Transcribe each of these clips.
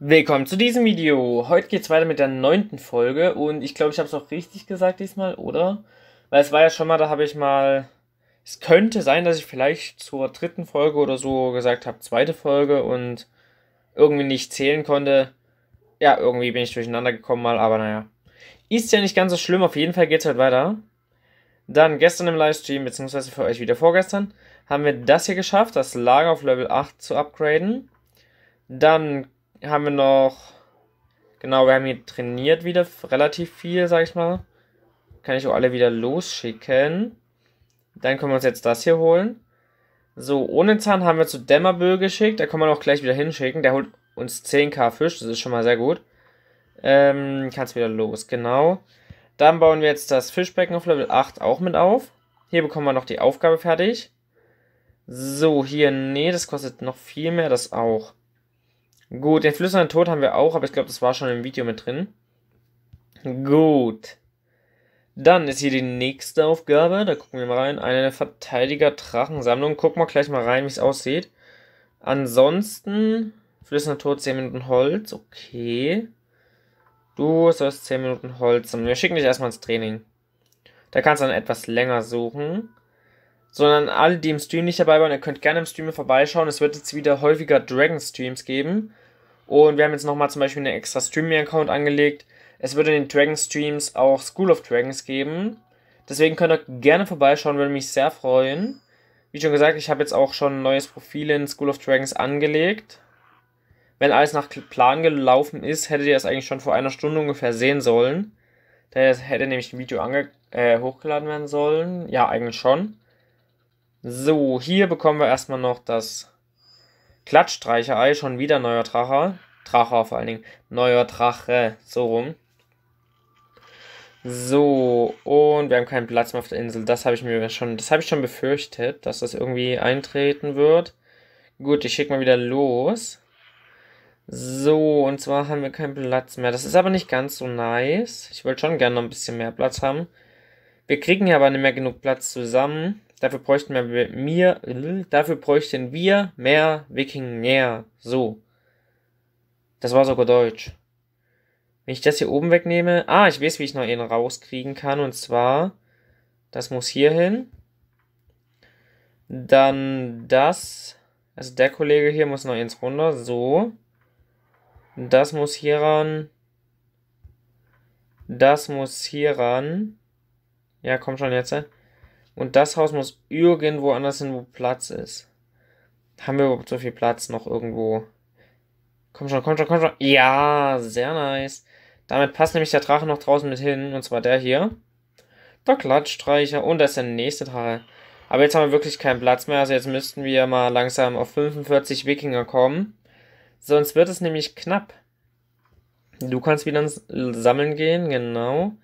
Willkommen zu diesem Video. Heute geht's weiter mit der neunten Folge und ich glaube, ich habe es auch richtig gesagt diesmal, oder? Weil es war ja schon mal, da habe ich mal... Es könnte sein, dass ich vielleicht zur dritten Folge oder so gesagt habe, zweite Folge und irgendwie nicht zählen konnte. Ja, irgendwie bin ich durcheinander gekommen mal, aber naja. Ist ja nicht ganz so schlimm, auf jeden Fall geht's heute weiter. Dann gestern im Livestream, beziehungsweise für euch wieder vorgestern, haben wir das hier geschafft, das Lager auf Level 8 zu upgraden. Dann haben wir noch. Genau, wir haben hier trainiert wieder relativ viel, sag ich mal. Kann ich auch alle wieder losschicken. Dann können wir uns jetzt das hier holen. So, ohne Zahn haben wir zu Dämmerbö geschickt. Da können wir auch gleich wieder hinschicken. Der holt uns 10k Fisch. Das ist schon mal sehr gut. Ähm, kannst wieder los, genau. Dann bauen wir jetzt das Fischbecken auf Level 8 auch mit auf. Hier bekommen wir noch die Aufgabe fertig. So, hier, nee, das kostet noch viel mehr, das auch. Gut, den flüsternden Tod haben wir auch, aber ich glaube, das war schon im Video mit drin. Gut. Dann ist hier die nächste Aufgabe. Da gucken wir mal rein. Eine der Verteidiger-Drachensammlung. Gucken wir gleich mal rein, wie es aussieht. Ansonsten, flüsternder Tod, 10 Minuten Holz. Okay. Du sollst 10 Minuten Holz sammeln. Wir schicken dich erstmal ins Training. Da kannst du dann etwas länger suchen sondern alle, die im Stream nicht dabei waren, ihr könnt gerne im Stream vorbeischauen. Es wird jetzt wieder häufiger Dragon-Streams geben. Und wir haben jetzt nochmal zum Beispiel einen extra Streaming-Account angelegt. Es wird in den Dragon-Streams auch School of Dragons geben. Deswegen könnt ihr gerne vorbeischauen, würde mich sehr freuen. Wie schon gesagt, ich habe jetzt auch schon ein neues Profil in School of Dragons angelegt. Wenn alles nach Plan gelaufen ist, hättet ihr das eigentlich schon vor einer Stunde ungefähr sehen sollen. Da hätte nämlich ein Video äh, hochgeladen werden sollen. Ja, eigentlich schon. So, hier bekommen wir erstmal noch das Klatschstreicherei. Schon wieder neuer Dracher. Dracher vor allen Dingen. Neuer Drache. So rum. So, und wir haben keinen Platz mehr auf der Insel. Das habe ich mir schon, das habe ich schon befürchtet, dass das irgendwie eintreten wird. Gut, ich schicke mal wieder los. So, und zwar haben wir keinen Platz mehr. Das ist aber nicht ganz so nice. Ich wollte schon gerne noch ein bisschen mehr Platz haben. Wir kriegen hier aber nicht mehr genug Platz zusammen. Dafür bräuchten wir mir, dafür bräuchten wir mehr Wikinger. So. Das war sogar Deutsch. Wenn ich das hier oben wegnehme, ah, ich weiß, wie ich noch einen rauskriegen kann, und zwar, das muss hier hin. Dann das, also der Kollege hier muss noch eins runter, so. Das muss hier ran. Das muss hier ran. Ja, komm schon jetzt. Und das Haus muss irgendwo anders hin, wo Platz ist. Haben wir überhaupt so viel Platz noch irgendwo? Komm schon, komm schon, komm schon. Ja, sehr nice. Damit passt nämlich der Drache noch draußen mit hin. Und zwar der hier. Der Klatschstreicher. Und das ist der nächste Drache. Aber jetzt haben wir wirklich keinen Platz mehr. Also jetzt müssten wir mal langsam auf 45 Wikinger kommen. Sonst wird es nämlich knapp. Du kannst wieder Sammeln gehen, genau.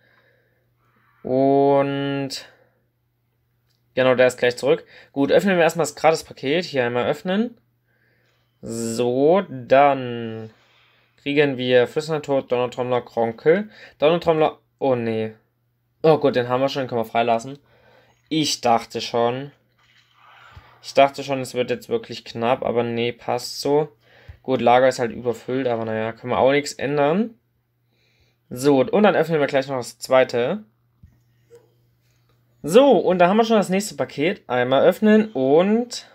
Und Genau, der ist gleich zurück. Gut, öffnen wir erstmal das Gratis-Paket. Hier einmal öffnen. So, dann kriegen wir Flüstertod, Donnertrommler, Kronkel. Donnertrommler, oh nee. Oh gut, den haben wir schon, den können wir freilassen. Ich dachte schon. Ich dachte schon, es wird jetzt wirklich knapp, aber nee, passt so. Gut, Lager ist halt überfüllt, aber naja, können wir auch nichts ändern. So, und dann öffnen wir gleich noch das zweite. So, und da haben wir schon das nächste Paket. Einmal öffnen und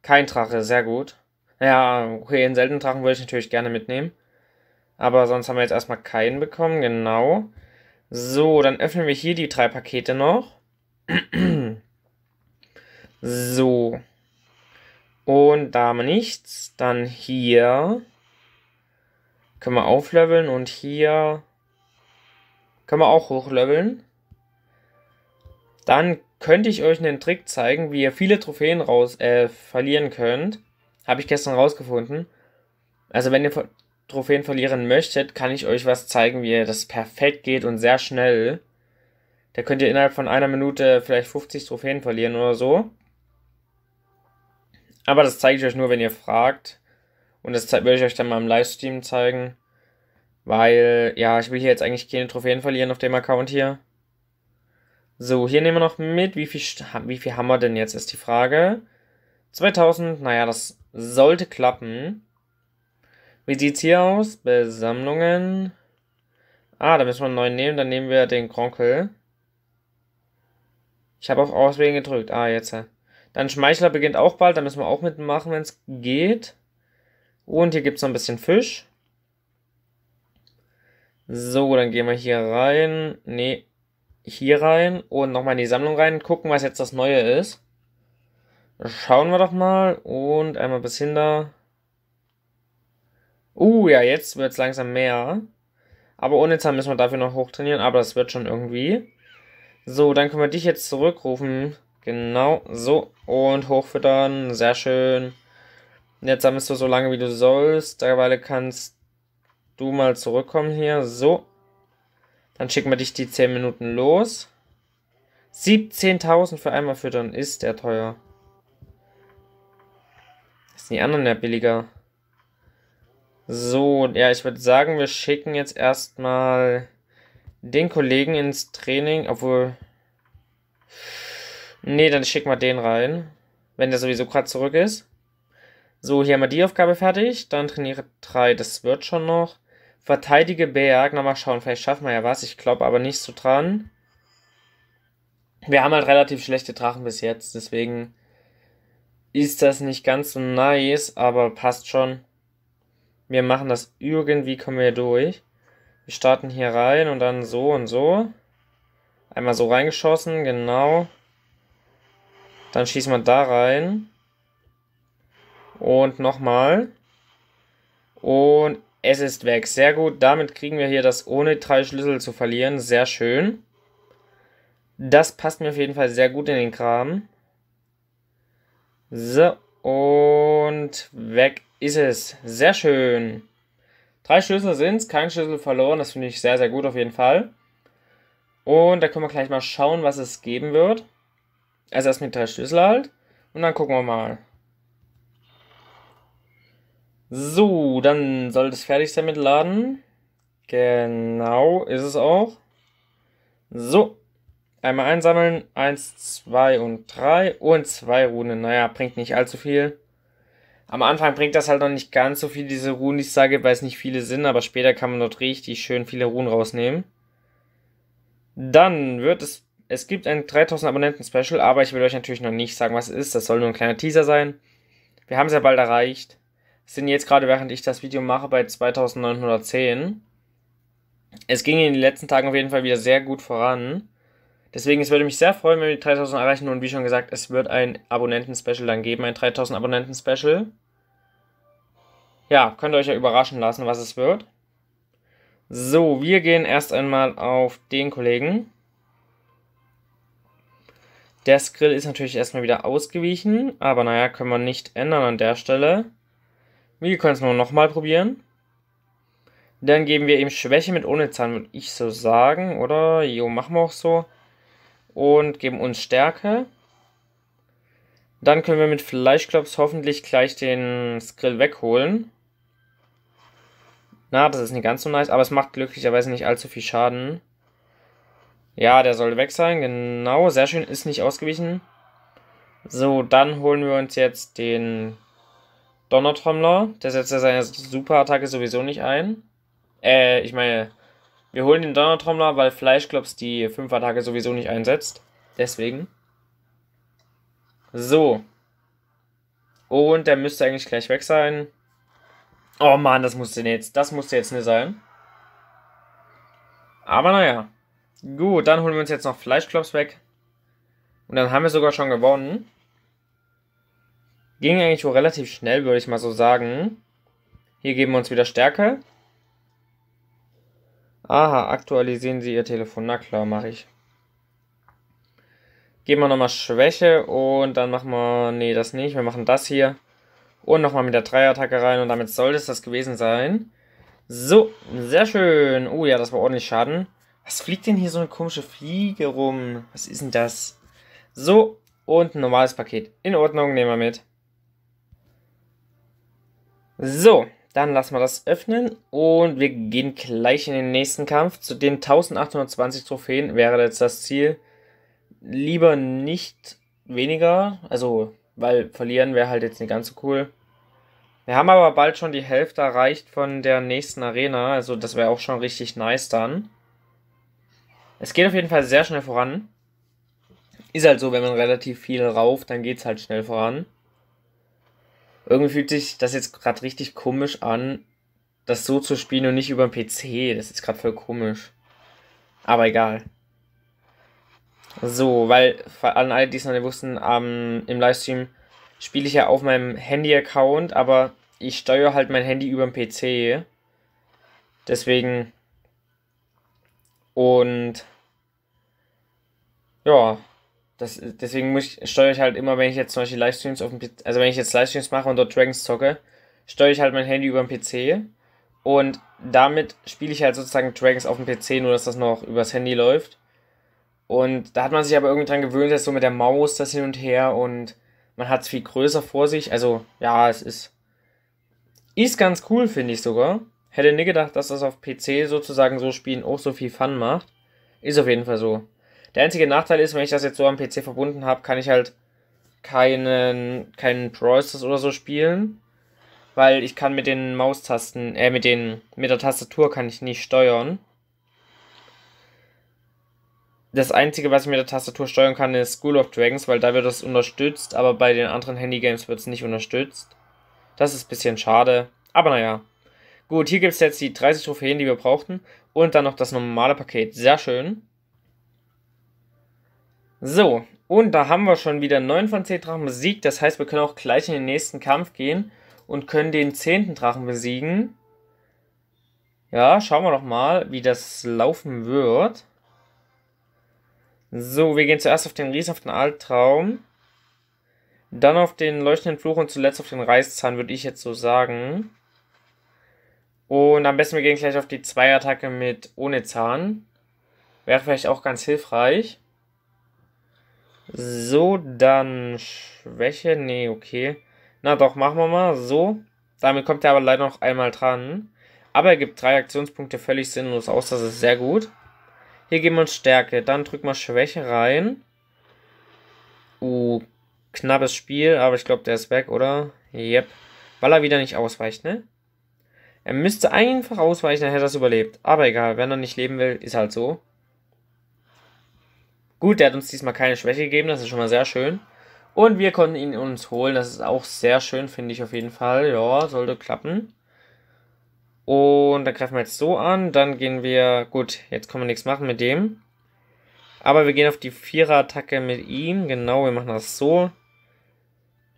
kein Drache, sehr gut. Ja, okay, einen seltenen Drachen würde ich natürlich gerne mitnehmen. Aber sonst haben wir jetzt erstmal keinen bekommen, genau. So, dann öffnen wir hier die drei Pakete noch. so. Und da haben wir nichts. Dann hier können wir aufleveln und hier können wir auch hochleveln. Dann könnte ich euch einen Trick zeigen, wie ihr viele Trophäen raus äh, verlieren könnt. Habe ich gestern rausgefunden. Also wenn ihr Trophäen verlieren möchtet, kann ich euch was zeigen, wie ihr das perfekt geht und sehr schnell. Da könnt ihr innerhalb von einer Minute vielleicht 50 Trophäen verlieren oder so. Aber das zeige ich euch nur, wenn ihr fragt. Und das werde ich euch dann mal im Livestream zeigen. Weil, ja, ich will hier jetzt eigentlich keine Trophäen verlieren auf dem Account hier. So, hier nehmen wir noch mit, wie viel, wie viel haben wir denn jetzt, ist die Frage. 2000, naja, das sollte klappen. Wie sieht's hier aus? Besammlungen. Ah, da müssen wir einen neuen nehmen, dann nehmen wir den Gronkel. Ich habe auf Auswählen gedrückt. Ah, jetzt. Dann Schmeichler beginnt auch bald, da müssen wir auch mitmachen, wenn es geht. Und hier gibt es noch ein bisschen Fisch. So, dann gehen wir hier rein. Nee, hier rein und nochmal in die Sammlung rein, gucken, was jetzt das Neue ist. Schauen wir doch mal und einmal bis hinter. Uh, ja, jetzt wird es langsam mehr. Aber ohne Zahn müssen wir dafür noch hochtrainieren, aber das wird schon irgendwie. So, dann können wir dich jetzt zurückrufen. Genau, so. Und hochfüttern, sehr schön. Jetzt sammelst du so lange, wie du sollst. Derweil kannst du mal zurückkommen hier. So, dann schicken wir dich die 10 Minuten los. 17.000 für einmal füttern ist der teuer. Ist die anderen ja billiger. So, ja, ich würde sagen, wir schicken jetzt erstmal den Kollegen ins Training, obwohl. Nee, dann schicken wir den rein, wenn der sowieso gerade zurück ist. So, hier haben wir die Aufgabe fertig. Dann trainiere 3, das wird schon noch. Verteidige Berg. Nochmal schauen, vielleicht schaffen wir ja was. Ich glaube aber nicht so dran. Wir haben halt relativ schlechte Drachen bis jetzt, deswegen ist das nicht ganz so nice, aber passt schon. Wir machen das irgendwie, kommen wir durch. Wir starten hier rein und dann so und so. Einmal so reingeschossen, genau. Dann schießt man da rein. Und nochmal. Und es ist weg. Sehr gut. Damit kriegen wir hier das ohne drei Schlüssel zu verlieren. Sehr schön. Das passt mir auf jeden Fall sehr gut in den Kram. So. Und weg ist es. Sehr schön. Drei Schlüssel sind es. kein Schlüssel verloren. Das finde ich sehr, sehr gut auf jeden Fall. Und da können wir gleich mal schauen, was es geben wird. Also erst mit drei Schlüssel halt. Und dann gucken wir mal. So, dann soll es fertig sein mit Laden. Genau, ist es auch. So, einmal einsammeln. Eins, zwei und drei. Oh, und zwei Runen. Naja, bringt nicht allzu viel. Am Anfang bringt das halt noch nicht ganz so viel, diese Runen, die ich sage, weil es nicht viele sind, aber später kann man dort richtig schön viele Runen rausnehmen. Dann wird es. Es gibt ein 3000 Abonnenten Special, aber ich will euch natürlich noch nicht sagen, was es ist. Das soll nur ein kleiner Teaser sein. Wir haben es ja bald erreicht sind jetzt gerade, während ich das Video mache, bei 2910. Es ging in den letzten Tagen auf jeden Fall wieder sehr gut voran. Deswegen, es würde mich sehr freuen, wenn wir die 3000 erreichen. Und wie schon gesagt, es wird ein Abonnenten-Special dann geben, ein 3000 Abonnenten-Special. Ja, könnt ihr euch ja überraschen lassen, was es wird. So, wir gehen erst einmal auf den Kollegen. Der Skrill ist natürlich erstmal wieder ausgewichen, aber naja, können wir nicht ändern an der Stelle. Wir können es nur nochmal probieren. Dann geben wir ihm Schwäche mit ohne Zahn, würde ich so sagen, oder? Jo, machen wir auch so. Und geben uns Stärke. Dann können wir mit Fleischklops hoffentlich gleich den Skrill wegholen. Na, das ist nicht ganz so nice, aber es macht glücklicherweise nicht allzu viel Schaden. Ja, der soll weg sein, genau. Sehr schön, ist nicht ausgewichen. So, dann holen wir uns jetzt den Donnertrommler. Der setzt ja seine Superattacke sowieso nicht ein. Äh, ich meine, wir holen den Donnertrommler, weil Fleischklops die 5-Attacke sowieso nicht einsetzt. Deswegen. So. Und der müsste eigentlich gleich weg sein. Oh Mann, das musste jetzt, das musste jetzt nicht sein. Aber naja. Gut, dann holen wir uns jetzt noch Fleischklops weg. Und dann haben wir sogar schon gewonnen. Ging eigentlich auch relativ schnell, würde ich mal so sagen. Hier geben wir uns wieder Stärke. Aha, aktualisieren Sie Ihr Telefon. Na klar, mache ich. Geben wir nochmal Schwäche und dann machen wir, nee, das nicht. Wir machen das hier. Und nochmal mit der Dreierattacke rein und damit sollte es das gewesen sein. So, sehr schön. Oh ja, das war ordentlich Schaden. Was fliegt denn hier so eine komische Fliege rum? Was ist denn das? So, und ein normales Paket. In Ordnung, nehmen wir mit. So, dann lassen wir das öffnen und wir gehen gleich in den nächsten Kampf. Zu den 1820 Trophäen wäre jetzt das Ziel lieber nicht weniger, also weil verlieren wäre halt jetzt nicht ganz so cool. Wir haben aber bald schon die Hälfte erreicht von der nächsten Arena, also das wäre auch schon richtig nice dann. Es geht auf jeden Fall sehr schnell voran. Ist halt so, wenn man relativ viel rauft, dann geht's halt schnell voran irgendwie fühlt sich das jetzt gerade richtig komisch an, das so zu spielen und nicht über den PC. Das ist gerade voll komisch. Aber egal. So, weil an alle, die es noch nicht wussten, ähm, im Livestream spiele ich ja auf meinem Handy-Account, aber ich steuere halt mein Handy über den PC. Deswegen. Und. Ja, das, deswegen muss ich, steuere ich halt immer, wenn ich jetzt zum Beispiel Livestreams auf dem PC, also wenn ich jetzt Livestreams mache und dort Dragons zocke, steuere ich halt mein Handy über den PC und damit spiele ich halt sozusagen Dragons auf dem PC, nur dass das noch übers Handy läuft. Und da hat man sich aber irgendwie dran gewöhnt, dass so mit der Maus das hin und her und man hat es viel größer vor sich. Also ja, es ist, ist ganz cool, finde ich sogar. Hätte nie gedacht, dass das auf PC sozusagen so spielen auch so viel Fun macht. Ist auf jeden Fall so. Der einzige Nachteil ist, wenn ich das jetzt so am PC verbunden habe, kann ich halt keinen, keinen Process oder so spielen. Weil ich kann mit den Maustasten, äh, mit den, mit der Tastatur kann ich nicht steuern. Das einzige, was ich mit der Tastatur steuern kann, ist School of Dragons, weil da wird das unterstützt, aber bei den anderen Handygames wird es nicht unterstützt. Das ist ein bisschen schade, aber naja. Gut, hier gibt es jetzt die 30 Trophäen, die wir brauchten. Und dann noch das normale Paket. Sehr schön. So, und da haben wir schon wieder 9 von 10 Drachen besiegt. Das heißt, wir können auch gleich in den nächsten Kampf gehen und können den 10. Drachen besiegen. Ja, schauen wir doch mal, wie das laufen wird. So, wir gehen zuerst auf den riesenhaften Altraum. Dann auf den leuchtenden Fluch und zuletzt auf den Reißzahn, würde ich jetzt so sagen. Und am besten wir gehen gleich auf die Zweiattacke mit ohne Zahn. Wäre vielleicht auch ganz hilfreich. So, dann Schwäche. Nee, okay. Na doch, machen wir mal. So. Damit kommt er aber leider noch einmal dran. Aber er gibt drei Aktionspunkte völlig sinnlos aus. Das ist sehr gut. Hier geben wir uns Stärke. Dann drücken wir Schwäche rein. Uh, knappes Spiel. Aber ich glaube, der ist weg, oder? Yep. Weil er wieder nicht ausweicht, ne? Er müsste einfach ausweichen, dann hätte er es überlebt. Aber egal, wenn er nicht leben will, ist halt so. Gut, der hat uns diesmal keine Schwäche gegeben, das ist schon mal sehr schön. Und wir konnten ihn uns holen, das ist auch sehr schön, finde ich auf jeden Fall. Ja, sollte klappen. Und dann greifen wir jetzt so an, dann gehen wir, gut, jetzt können wir nichts machen mit dem. Aber wir gehen auf die Vierer-Attacke mit ihm, genau, wir machen das so.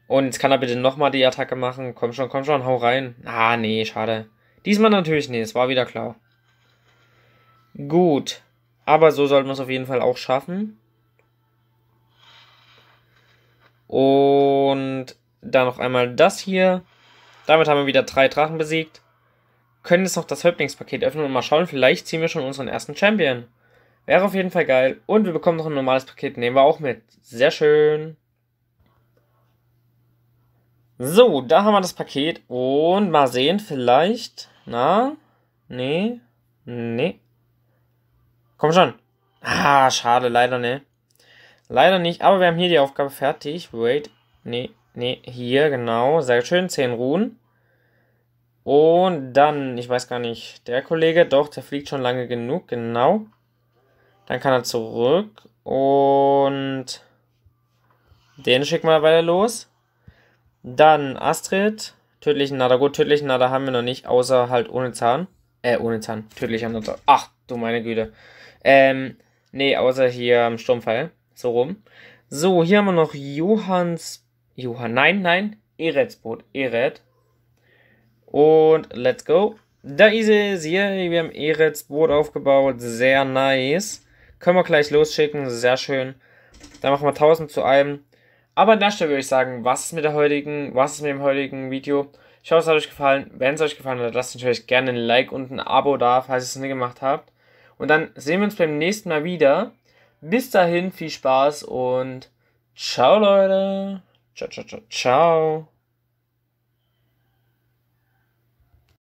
Und jetzt kann er bitte nochmal die Attacke machen. Komm schon, komm schon, hau rein. Ah, nee, schade. Diesmal natürlich, nicht, es war wieder klar. Gut, aber so sollten wir es auf jeden Fall auch schaffen. Und dann noch einmal das hier. Damit haben wir wieder drei Drachen besiegt. Können jetzt noch das Häuptlingspaket öffnen und mal schauen, vielleicht ziehen wir schon unseren ersten Champion. Wäre auf jeden Fall geil. Und wir bekommen noch ein normales Paket, nehmen wir auch mit. Sehr schön. So, da haben wir das Paket. Und mal sehen, vielleicht. Na? Nee. Nee. Komm schon. Ah, schade, leider, ne? Leider nicht, aber wir haben hier die Aufgabe fertig. Wait, nee, nee, hier, genau. Sehr schön, 10 Ruhen. Und dann, ich weiß gar nicht, der Kollege, doch, der fliegt schon lange genug, genau. Dann kann er zurück und den schicken wir weiter los. Dann Astrid, tödlichen Nader. Gut, tödlichen Nader haben wir noch nicht, außer halt ohne Zahn. Äh, ohne Zahn, tödlicher Nader. Ach, du meine Güte. Ähm, nee, außer hier im Sturmfall. So rum. So, hier haben wir noch Johanns. Johann, nein, nein. Erets Boot. Eret. Und let's go. Da ist es. Hier, wir haben Erets Boot aufgebaut. Sehr nice. Können wir gleich losschicken. Sehr schön. Dann machen wir 1000 zu einem. Aber an der Stelle würde ich sagen, was ist mit der heutigen, was ist mit dem heutigen Video? Ich hoffe, es hat euch gefallen. Wenn es euch gefallen hat, lasst natürlich gerne ein Like und ein Abo da, falls ihr es nicht gemacht habt. Und dann sehen wir uns beim nächsten Mal wieder. Bis dahin, viel Spaß und ciao, Leute. Ciao, ciao, ciao, ciao.